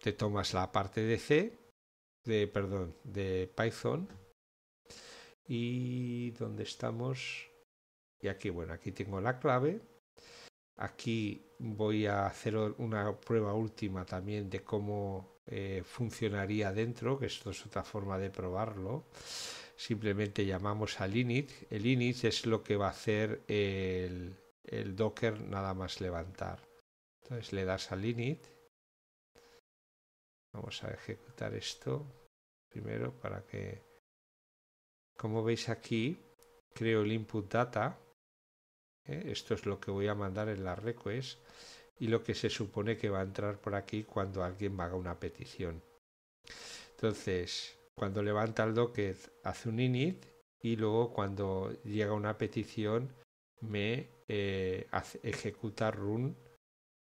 Te tomas la parte de C, de perdón, de Python y donde estamos y aquí bueno, aquí tengo la clave. Aquí voy a hacer una prueba última también de cómo eh, funcionaría dentro, que esto es otra forma de probarlo. Simplemente llamamos al init. El init es lo que va a hacer el, docker nada más levantar. Entonces le das al init. Vamos a ejecutar esto primero para que... Como veis aquí, creo el input data. Eh, esto es lo que voy a mandar en la request y lo que se supone que va a entrar por aquí cuando alguien haga una petición. Entonces, cuando levanta el docket hace un init y luego cuando llega una petición me eh, ejecuta run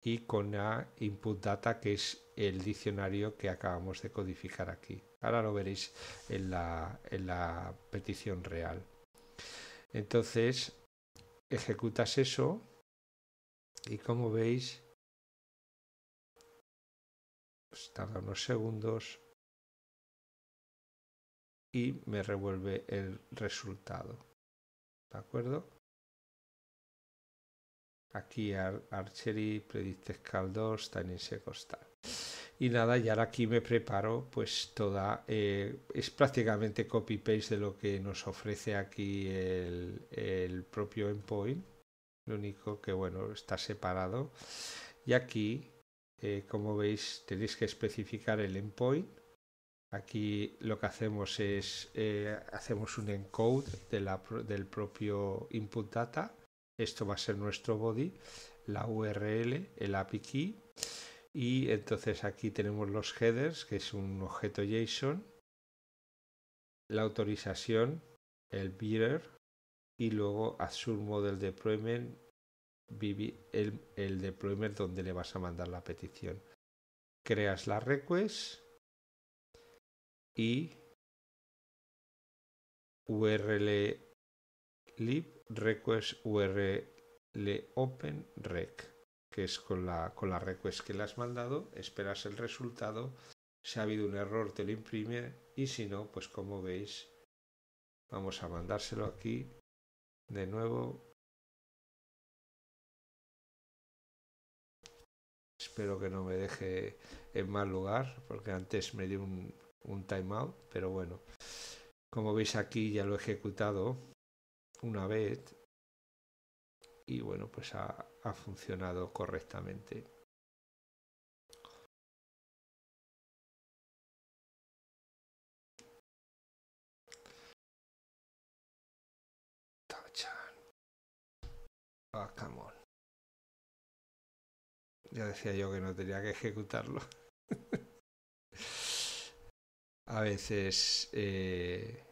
y con input data que es el diccionario que acabamos de codificar aquí. Ahora lo veréis en la, en la petición real. Entonces, ejecutas eso y como veis pues tarda unos segundos y me revuelve el resultado de acuerdo aquí archery predict cal 2 también se y nada, y ahora aquí me preparo pues toda, eh, es prácticamente copy-paste de lo que nos ofrece aquí el, el propio endpoint lo único que, bueno, está separado. Y aquí, eh, como veis, tenéis que especificar el endpoint. Aquí lo que hacemos es, eh, hacemos un encode del propio input data. Esto va a ser nuestro body, la URL, el API key. Y entonces aquí tenemos los headers, que es un objeto JSON, la autorización, el bearer, y luego Azure Model Deployment, el, el deployment donde le vas a mandar la petición. Creas la request y URL request URL open rec, que es con la, con la request que le has mandado, esperas el resultado, si ha habido un error te lo imprime y si no, pues como veis, vamos a mandárselo aquí, de nuevo. Espero que no me deje en mal lugar, porque antes me dio un, un timeout, pero bueno. Como veis aquí ya lo he ejecutado una vez y bueno, pues ha, ha funcionado correctamente. Ah, ya decía yo que no tenía que ejecutarlo. (laughs) a veces... Eh,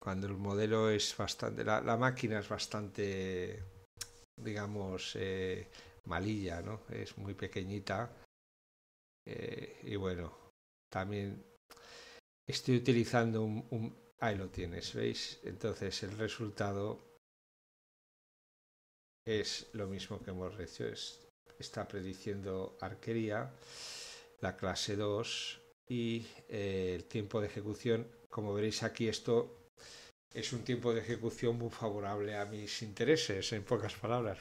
cuando el modelo es bastante, la, máquina es bastante, digamos, eh, malilla, ¿no? Es muy pequeñita. Eh, y bueno, también estoy utilizando un, Ahí lo tienes, ¿veis? Entonces el resultado es lo mismo que hemos hecho. está prediciendo arquería, la clase 2 y eh, el tiempo de ejecución. Como veréis aquí, esto es un tiempo de ejecución muy favorable a mis intereses, en pocas palabras.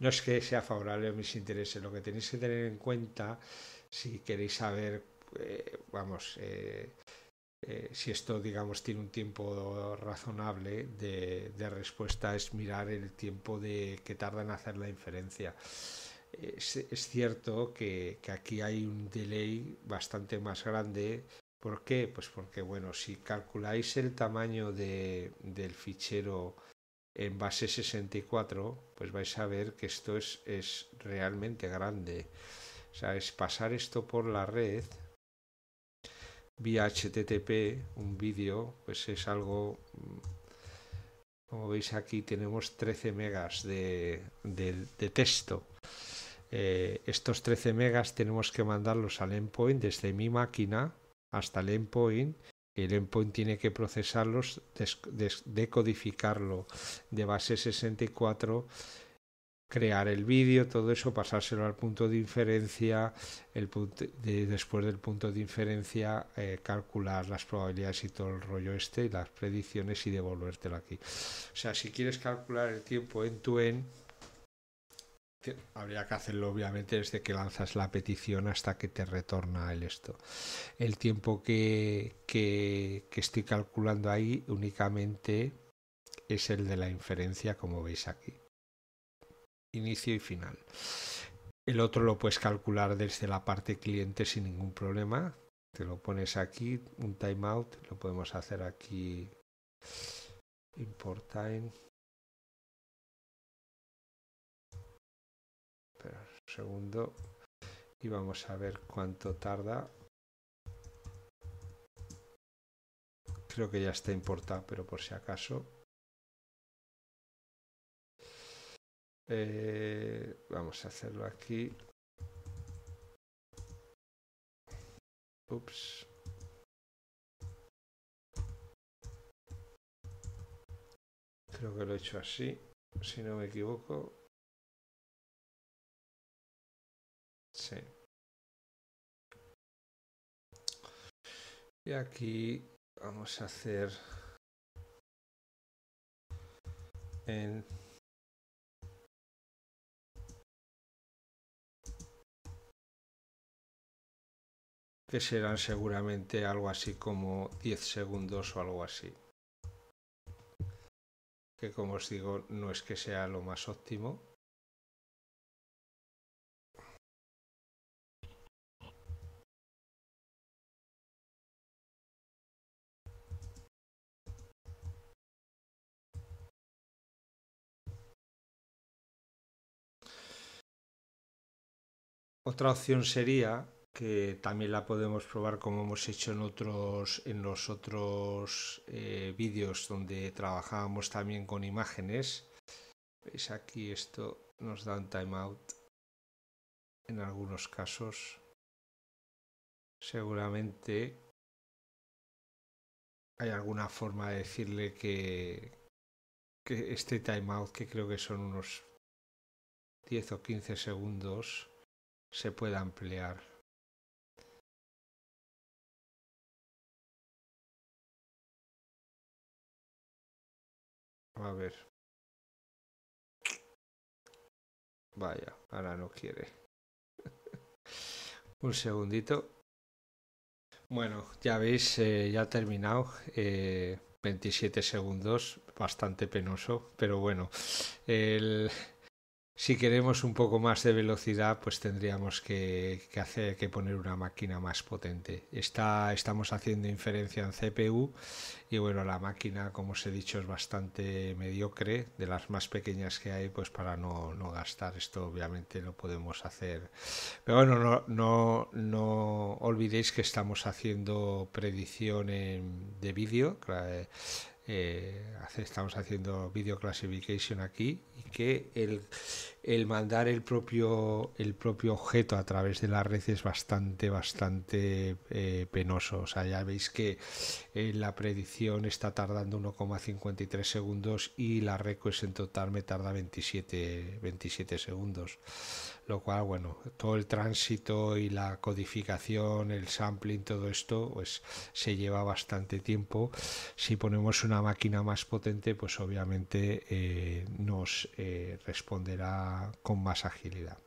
No es que sea favorable a mis intereses, lo que tenéis que tener en cuenta si queréis saber, eh, vamos, eh, eh, si esto, digamos, tiene un tiempo razonable de, respuesta, es mirar el tiempo de, que tarda en hacer la inferencia. Es, cierto que, aquí hay un delay bastante más grande. ¿Por qué? Pues porque, bueno, si calculáis el tamaño de, del fichero en base 64, pues vais a ver que esto es, es realmente grande. O sea, es pasar esto por la red vía HTTP un vídeo, pues es algo, como veis aquí tenemos 13 megas de, texto. Eh, estos 13 megas tenemos que mandarlos al endpoint desde mi máquina hasta el endpoint. El endpoint tiene que procesarlos, decodificarlo de base 64 crear el vídeo, todo eso, pasárselo al punto de inferencia, el después del punto de inferencia eh, calcular las probabilidades y todo el rollo este y las predicciones y devolvértelo aquí. O sea, si quieres calcular el tiempo en tu en, habría que hacerlo obviamente desde que lanzas la petición hasta que te retorna el esto. El tiempo que estoy calculando ahí únicamente es el de la inferencia como veis aquí inicio y final. El otro lo puedes calcular desde la parte cliente sin ningún problema. Te lo pones aquí, un timeout, lo podemos hacer aquí. Import time. un segundo. Y vamos a ver cuánto tarda. Creo que ya está importado, pero por si acaso. Eh, vamos a hacerlo aquí. Ups. Creo que lo he hecho así, si no me equivoco. Sí. Y aquí vamos a hacer en que serán seguramente algo así como diez segundos o algo así. Que como os digo, no es que sea lo más óptimo. Otra opción sería que también la podemos probar como hemos hecho en otros en los otros eh, vídeos donde trabajábamos también con imágenes veis aquí esto nos da un timeout en algunos casos seguramente hay alguna forma de decirle que, que este timeout que creo que son unos 10 o 15 segundos se pueda ampliar A ver. Vaya, ahora no quiere. (laughs) Un segundito. Bueno, ya veis, eh, ya ha terminado. Eh, 27 segundos, bastante penoso, pero bueno. El, si queremos un poco más de velocidad, pues tendríamos que, hacer, que poner una máquina más potente. Está, estamos haciendo inferencia en CPU y bueno, la máquina, como os he dicho, es bastante mediocre, de las más pequeñas que hay, pues para no, gastar. Esto obviamente no podemos hacer. Pero bueno, no, no, no olvidéis que estamos haciendo predicción de vídeo. Eh, estamos haciendo video classification aquí y que el, mandar el propio el propio objeto a través de la red es bastante bastante eh, penoso o sea ya veis que eh, la predicción está tardando 1,53 segundos y la request en total me tarda 27 27 segundos lo cual, bueno, todo el tránsito y la codificación, el sampling, todo esto, pues se lleva bastante tiempo. Si ponemos una máquina más potente, pues obviamente eh, nos eh, responderá con más agilidad.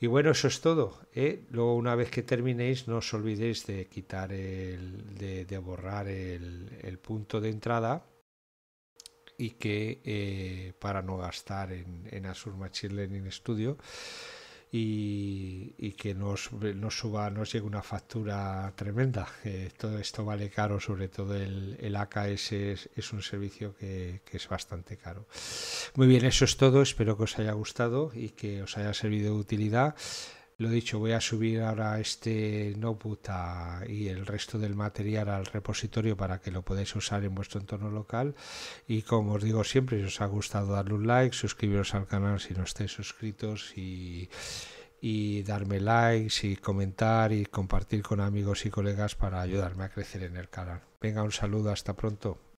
Y bueno, eso es todo. ¿eh? Luego, una vez que terminéis, no os olvidéis de quitar el, de, borrar el punto de entrada y que eh, para no gastar en, en Azure Machine Learning Studio y, que nos, nos, nos llegue una factura tremenda. Eh, todo esto vale caro, sobre todo el, el AKS es, un servicio que, que, es bastante caro. Muy bien, eso es todo. Espero que os haya gustado y que os haya servido de utilidad. Lo dicho, voy a subir ahora este notebook y el resto del material al repositorio para que lo podáis usar en vuestro entorno local. Y como os digo siempre, si os ha gustado darle un like, suscribiros al canal si no estáis suscritos y, y darme likes y comentar y compartir con amigos y colegas para ayudarme a crecer en el canal. Venga, un saludo, hasta pronto.